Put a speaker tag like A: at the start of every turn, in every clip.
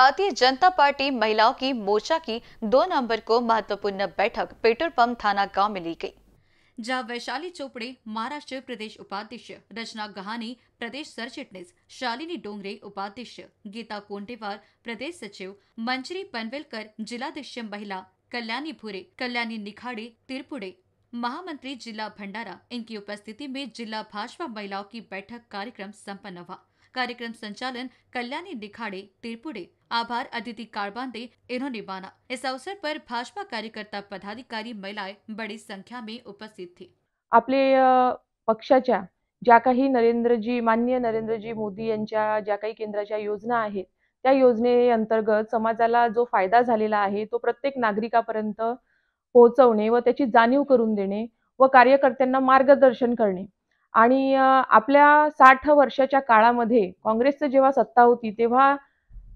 A: भारतीय जनता पार्टी महिलाओं की मोर्चा की दो नवंबर को महत्वपूर्ण बैठक पेट्रोल पंप थाना गांव में ली गई जहां वैशाली चोपड़े महाराष्ट्र प्रदेश उपाध्यक्ष रचना गहानी प्रदेश सरचिटनेस शालिनी डोंगरे उपाध्यक्ष गीता कोंटेवार प्रदेश सचिव मंजरी पनवेलकर जिलाध्यक्ष महिला कल्याणी भूरे कल्याणी निखाड़े तिरपुड़े महामंत्री जिला भंडारा इनकी उपस्थिति में जिला भाजपा महिलाओं की बैठक कार्यक्रम सम्पन्न हुआ कार्यक्रम संचालन कल्याणी निखाड़े तिरपुड़े आभार अदिति कारबांदे इन्होंने माना इस अवसर पर भाजपा कार्यकर्ता पदाधिकारी
B: महिलाएं बड़ी संख्या में उपस्थित थी आपले पक्षाच्या ज्या काही नरेंद्रजी मान्य नरेंद्रजी मोदी यांच्या ज्या काही केंद्राच्या योजना आहेत त्या योजने अंतर्गत समाजाला जो फायदा झालेला आहे तो प्रत्येक नागरिकापर्यंत पोहोचवणे व त्याची जाणीव करून देणे व कार्यकर्त्यांना मार्गदर्शन करणे आणि आपल्या साठ वर्षाच्या काळामध्ये काँग्रेसचं जेव्हा सत्ता होती तेव्हा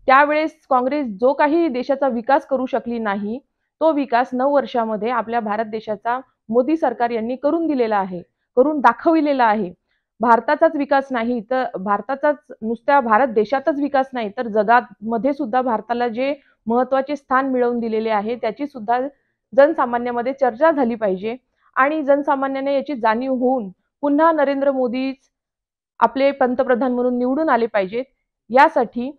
B: त्यावेळेस काँग्रेस जो काही देशाचा विकास करू शकली नाही तो विकास नऊ वर्षामध्ये आपल्या भारत देशाचा मोदी सरकार यांनी करून दिलेला आहे करून दाखविलेला आहे भारताचाच विकास नाही तर भारताचाच नुसत्या भारत देशातच विकास नाही तर जगात मध्ये सुद्धा भारताला जे महत्वाचे स्थान मिळवून दिलेले आहे त्याची सुद्धा जनसामान्यामध्ये चर्चा झाली पाहिजे आणि जनसामान्याने याची जाणीव होऊन पुन्हा नरेंद्र मोदीच आपले पंतप्रधान म्हणून निवडून आले पाहिजेत यासाठी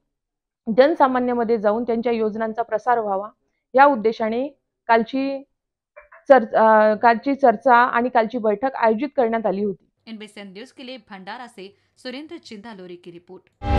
B: जनसामान्यामध्ये जाऊन त्यांच्या योजनांचा प्रसार व्हावा या उद्देशाने कालची कालची चर्चा आणि कालची बैठक आयोजित करण्यात आली होती
A: एनबीसी न्यूज के लिए भंडारा से सुरेंद्र चिंदालोरी की रिपोर्ट